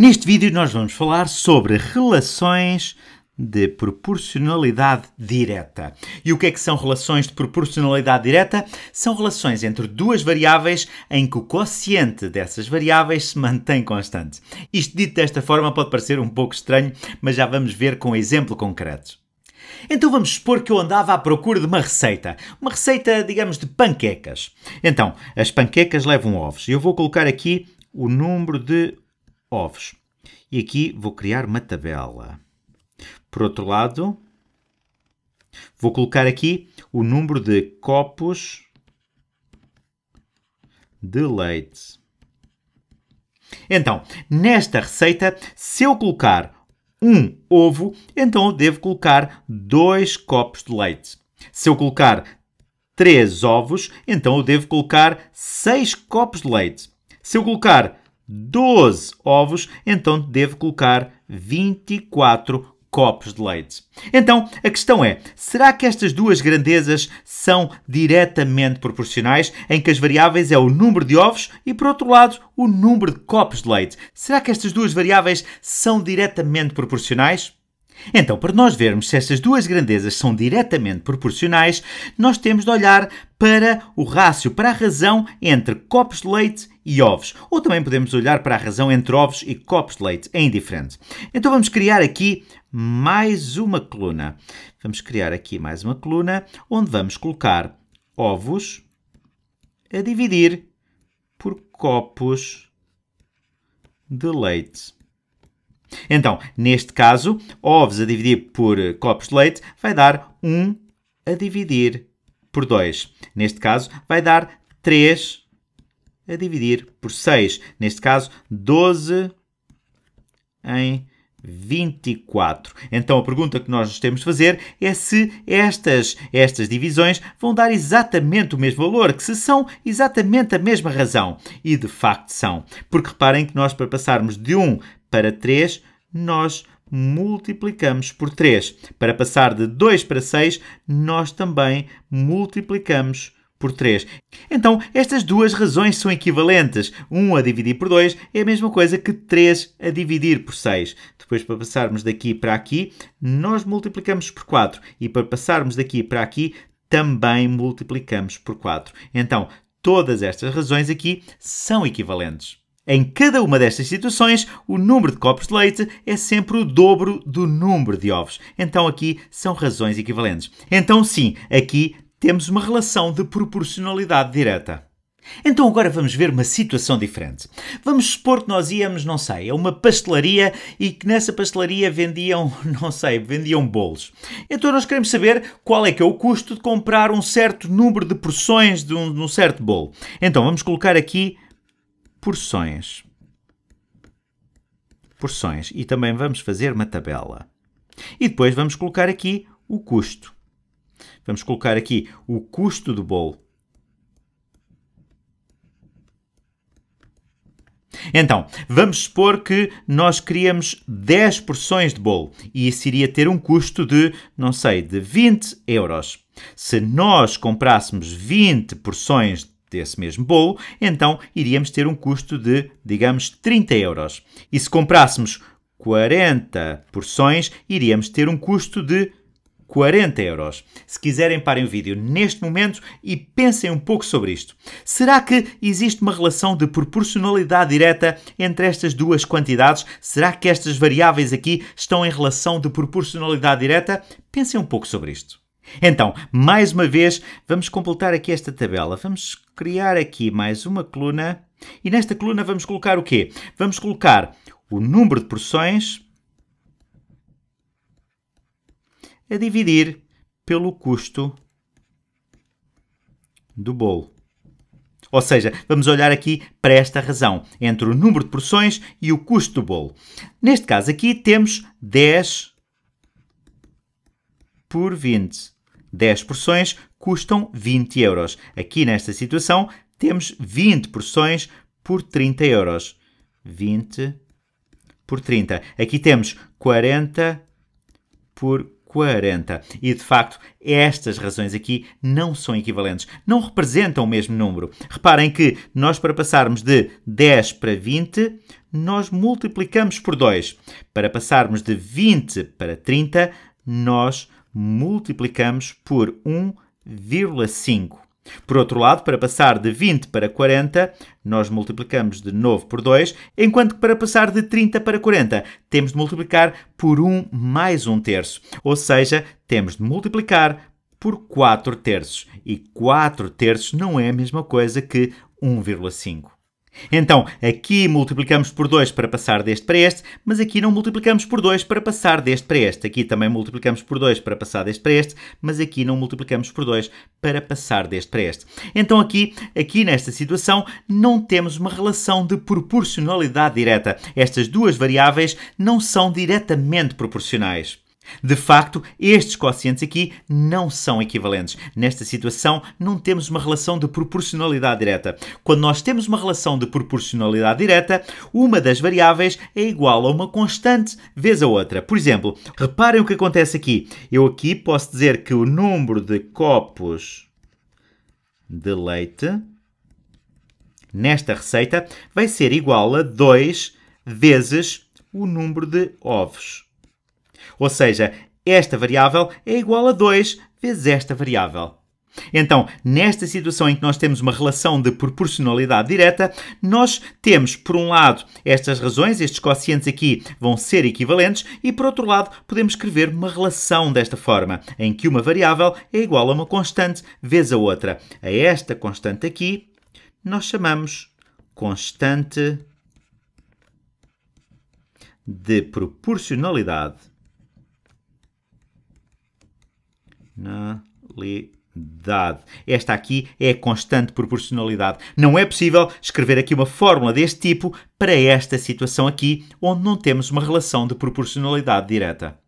Neste vídeo nós vamos falar sobre relações de proporcionalidade direta. E o que é que são relações de proporcionalidade direta? São relações entre duas variáveis em que o quociente dessas variáveis se mantém constante. Isto dito desta forma pode parecer um pouco estranho, mas já vamos ver com exemplo concreto. Então vamos supor que eu andava à procura de uma receita. Uma receita, digamos, de panquecas. Então, as panquecas levam ovos. Eu vou colocar aqui o número de ovos. E aqui vou criar uma tabela. Por outro lado, vou colocar aqui o número de copos de leite. Então, nesta receita, se eu colocar um ovo, então eu devo colocar dois copos de leite. Se eu colocar três ovos, então eu devo colocar seis copos de leite. Se eu colocar 12 ovos, então devo colocar 24 copos de leite. Então, a questão é: será que estas duas grandezas são diretamente proporcionais, em que as variáveis é o número de ovos e, por outro lado, o número de copos de leite? Será que estas duas variáveis são diretamente proporcionais? Então, para nós vermos se estas duas grandezas são diretamente proporcionais, nós temos de olhar para o rácio, para a razão entre copos de leite e ovos. Ou também podemos olhar para a razão entre ovos e copos de leite, é indiferente. Então vamos criar aqui mais uma coluna. Vamos criar aqui mais uma coluna onde vamos colocar ovos a dividir por copos de leite. Então, neste caso, ovos a dividir por copos de leite vai dar 1 a dividir por 2. Neste caso, vai dar 3 a dividir por 6. Neste caso, 12 em 24. Então a pergunta que nós nos temos de fazer é se estas, estas divisões vão dar exatamente o mesmo valor, que se são exatamente a mesma razão. E de facto são. Porque reparem que nós, para passarmos de 1 para 3, nós multiplicamos por 3. Para passar de 2 para 6, nós também multiplicamos por 3. Então, estas duas razões são equivalentes. 1 a dividir por 2 é a mesma coisa que 3 a dividir por 6. Depois, para passarmos daqui para aqui, nós multiplicamos por 4. E para passarmos daqui para aqui, também multiplicamos por 4. Então, todas estas razões aqui são equivalentes. Em cada uma destas situações, o número de copos de leite é sempre o dobro do número de ovos. Então aqui são razões equivalentes. Então sim, aqui temos uma relação de proporcionalidade direta. Então agora vamos ver uma situação diferente. Vamos supor que nós íamos, não sei, a uma pastelaria e que nessa pastelaria vendiam, não sei, vendiam bolos. Então nós queremos saber qual é que é o custo de comprar um certo número de porções de um, de um certo bolo. Então vamos colocar aqui porções. Porções. E também vamos fazer uma tabela. E depois vamos colocar aqui o custo. Vamos colocar aqui o custo do bolo. Então, vamos supor que nós criamos 10 porções de bolo e isso iria ter um custo de, não sei, de 20 euros. Se nós comprássemos 20 porções desse mesmo bolo, então iríamos ter um custo de, digamos, 30 euros. E se comprássemos 40 porções, iríamos ter um custo de 40 euros. Se quiserem, parem o vídeo neste momento e pensem um pouco sobre isto. Será que existe uma relação de proporcionalidade direta entre estas duas quantidades? Será que estas variáveis aqui estão em relação de proporcionalidade direta? Pensem um pouco sobre isto. Então, mais uma vez, vamos completar aqui esta tabela. Vamos criar aqui mais uma coluna. E nesta coluna vamos colocar o quê? Vamos colocar o número de porções a dividir pelo custo do bolo. Ou seja, vamos olhar aqui para esta razão entre o número de porções e o custo do bolo. Neste caso aqui temos 10 por 20. 10 porções custam 20 euros. Aqui nesta situação temos 20 porções por 30 euros. 20 por 30. Aqui temos 40 por 40. E de facto, estas razões aqui não são equivalentes, não representam o mesmo número. Reparem que nós, para passarmos de 10 para 20, nós multiplicamos por 2. Para passarmos de 20 para 30, nós multiplicamos por 1,5. Por outro lado, para passar de 20 para 40, nós multiplicamos de novo por 2, enquanto que para passar de 30 para 40, temos de multiplicar por 1 mais 1 terço. Ou seja, temos de multiplicar por 4 terços. E 4 terços não é a mesma coisa que 1,5. Então, aqui multiplicamos por 2 para passar deste para este, mas aqui não multiplicamos por 2 para passar deste para este. Aqui também multiplicamos por 2 para passar deste para este, mas aqui não multiplicamos por 2 para passar deste para este. Então aqui, aqui nesta situação, não temos uma relação de proporcionalidade direta. Estas duas variáveis não são diretamente proporcionais. De facto, estes quocientes aqui não são equivalentes. Nesta situação, não temos uma relação de proporcionalidade direta. Quando nós temos uma relação de proporcionalidade direta, uma das variáveis é igual a uma constante vezes a outra. Por exemplo, reparem o que acontece aqui. Eu aqui posso dizer que o número de copos de leite nesta receita vai ser igual a 2 vezes o número de ovos. Ou seja, esta variável é igual a 2 vezes esta variável. Então, nesta situação em que nós temos uma relação de proporcionalidade direta, nós temos, por um lado, estas razões, estes quocientes aqui vão ser equivalentes, e por outro lado, podemos escrever uma relação desta forma, em que uma variável é igual a uma constante vezes a outra. A esta constante aqui, nós chamamos constante de proporcionalidade. proporcionalidade. Esta aqui é a constante proporcionalidade. Não é possível escrever aqui uma fórmula deste tipo para esta situação aqui, onde não temos uma relação de proporcionalidade direta.